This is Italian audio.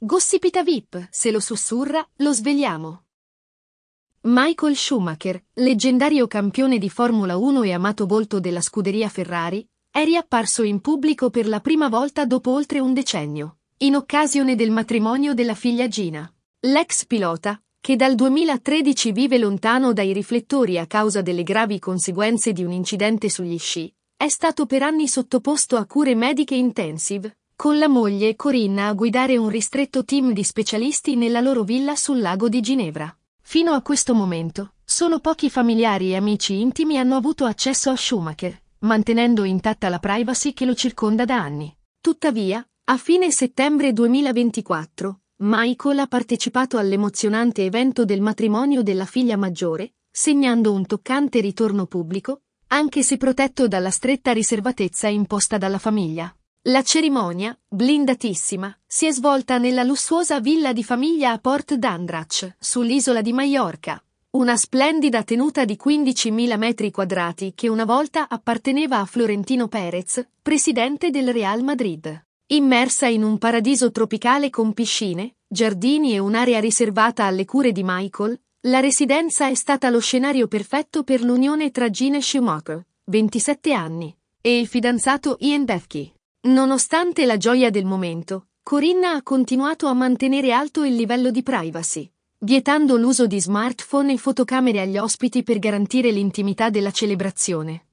Gossipita VIP, se lo sussurra, lo svegliamo. Michael Schumacher, leggendario campione di Formula 1 e amato volto della scuderia Ferrari, è riapparso in pubblico per la prima volta dopo oltre un decennio, in occasione del matrimonio della figlia Gina. L'ex pilota, che dal 2013 vive lontano dai riflettori a causa delle gravi conseguenze di un incidente sugli sci, è stato per anni sottoposto a cure mediche intensive, con la moglie Corinna a guidare un ristretto team di specialisti nella loro villa sul lago di Ginevra. Fino a questo momento, solo pochi familiari e amici intimi hanno avuto accesso a Schumacher, mantenendo intatta la privacy che lo circonda da anni. Tuttavia, a fine settembre 2024, Michael ha partecipato all'emozionante evento del matrimonio della figlia maggiore, segnando un toccante ritorno pubblico, anche se protetto dalla stretta riservatezza imposta dalla famiglia. La cerimonia, blindatissima, si è svolta nella lussuosa villa di famiglia a Port Dandrach, sull'isola di Maiorca. Una splendida tenuta di 15.000 metri quadrati che una volta apparteneva a Florentino Perez, presidente del Real Madrid. Immersa in un paradiso tropicale con piscine, giardini e un'area riservata alle cure di Michael, la residenza è stata lo scenario perfetto per l'unione tra Gene Schumacher, 27 anni, e il fidanzato Ian Befke, Nonostante la gioia del momento, Corinna ha continuato a mantenere alto il livello di privacy, vietando l'uso di smartphone e fotocamere agli ospiti per garantire l'intimità della celebrazione.